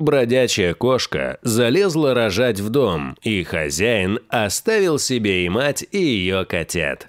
Бродячая кошка залезла рожать в дом, и хозяин оставил себе и мать, и ее котят.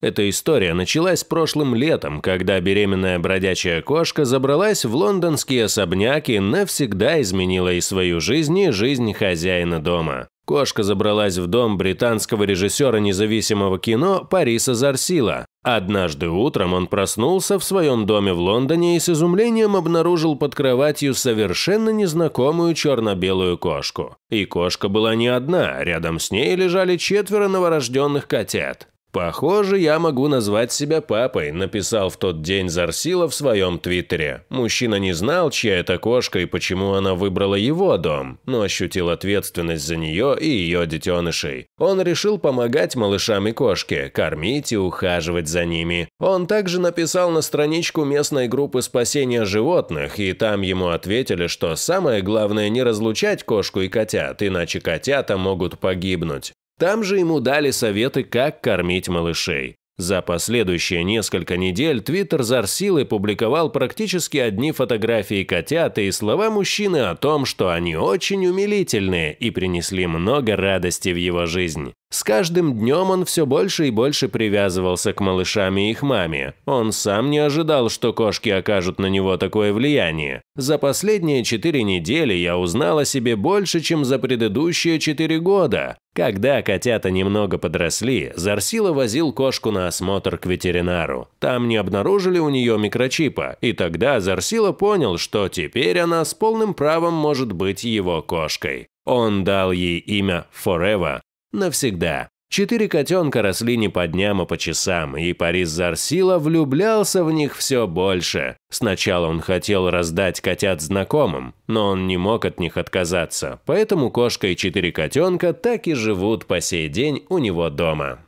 Эта история началась прошлым летом, когда беременная бродячая кошка забралась в лондонские особняки и навсегда изменила и свою жизнь, и жизнь хозяина дома. Кошка забралась в дом британского режиссера независимого кино Париса Зарсила, Однажды утром он проснулся в своем доме в Лондоне и с изумлением обнаружил под кроватью совершенно незнакомую черно-белую кошку. И кошка была не одна, рядом с ней лежали четверо новорожденных котят. «Похоже, я могу назвать себя папой», – написал в тот день Зарсила в своем твиттере. Мужчина не знал, чья это кошка и почему она выбрала его дом, но ощутил ответственность за нее и ее детенышей. Он решил помогать малышам и кошке, кормить и ухаживать за ними. Он также написал на страничку местной группы спасения животных, и там ему ответили, что самое главное не разлучать кошку и котят, иначе котята могут погибнуть. Там же ему дали советы, как кормить малышей. За последующие несколько недель Твиттер Зарсилы публиковал практически одни фотографии котят и слова мужчины о том, что они очень умилительные и принесли много радости в его жизнь. С каждым днем он все больше и больше привязывался к малышам и их маме. Он сам не ожидал, что кошки окажут на него такое влияние. За последние четыре недели я узнал о себе больше, чем за предыдущие четыре года. Когда котята немного подросли, Зарсила возил кошку на осмотр к ветеринару. Там не обнаружили у нее микрочипа, и тогда Зарсила понял, что теперь она с полным правом может быть его кошкой. Он дал ей имя Forever – навсегда. Четыре котенка росли не по дням, а по часам, и Парис Зарсила влюблялся в них все больше. Сначала он хотел раздать котят знакомым, но он не мог от них отказаться, поэтому кошка и четыре котенка так и живут по сей день у него дома.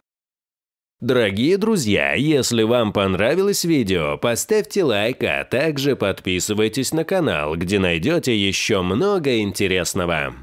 Дорогие друзья, если вам понравилось видео, поставьте лайк, а также подписывайтесь на канал, где найдете еще много интересного.